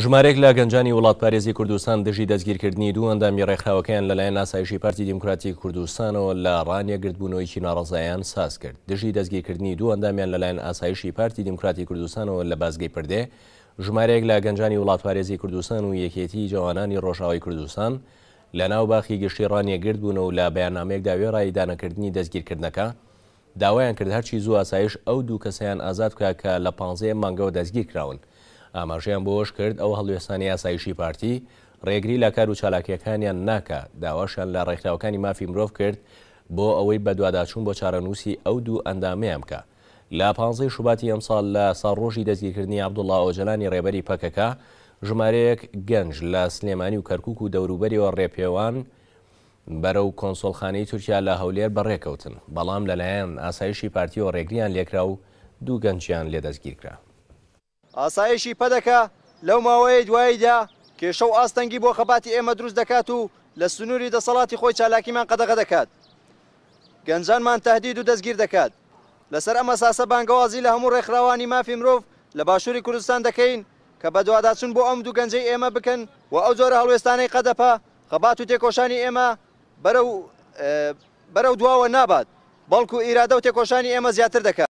ژمارێک لە گەنجانی وڵات پارێزی کوردستان دژی دەستگیرکردنی دوو ئەندامی ڕێکخراوەکەیان لەلایەن ناسایشی پارتی دیموکراتی کوردستانەوە لە ڕانیەگرتبوونەوەیکی ناڕزایان ساز کرد دژی دەستگیرکردنی دوو ئەندامیان لەلایەن ئاسایشی پارتی دیموکراتی کوردستانەوە لە بازگەی پردێ ژمارێک لە گەنجانی وڵات پارێزی کوردستان و یەکێتی جوانانی ڕۆژاوی کوردستان لە ناو باخی گشتی ڕانیەگرت بوون و لە بەیانامەیەکدا وێ ڕایدانەکردنی دەستگیرکردنەکە داوایان کرد هەرچی زوو ئاسایش ئەو دوو کەسەیان ئازاد بکە کە لە 15 مانگەەوە دەستگیر کراون. ئاماژیان بۆش کرد ئەو هەڵوێستانی یاسایشی پارتی ڕێگری لە کار و چالاکیەکانیان ناکە داواشیان لە ڕێکراوەکانی مافی مرۆڤ کرد بۆ ئەوەی بە دوواداچوون بۆ چارەنووسی ئەو دوو ئەندامەیان بکە لە پانزەی شوباتی ئەمساڵ لە ساڕۆژی دەستگیرکردنی عبدوڵا ئۆجلانی ڕێبەری پەکەکە ژمارەیەک گەنج لە سلێمانی و کەرکک و دەوروبەریەوە ڕێپێوان بەرەو کۆنسڵخانەی تورکیا لە هەولێر بەڕێکەوتن بەڵام لەلایەن ئاسایشی پارتی و ڕێگریان لێکرا و دوو گەنجیان لێدەستگیرکرا ئاسایشی پەدەکە لەو ماوەیە دواییدا کێشە و ئاستەنگی بۆ خەباتی ئێمە دروست دەکات و لە سنووری دەسەڵاتی خۆی چالاکیمان قەدەغە دەکات گەنجانمان تهدید و دەستگیر دەکات لەسەر ئەمە ساسە بانگەوازی لە هەموو ڕێکخراوانی مافی مرۆڤ لە باشووری کوردستان دەکەین کە بە دوواداچون بۆ ئەم دوو گەنجەی ئێمە بکەن و ئەو جۆرە هەڵوێستانەی قەدەپە خەبات و تێکۆشانی ئێمە بەرە بەرەو دواوە نابات بەڵکو ئیرادە و تێکۆشانی ئێمە زیاتر دەکات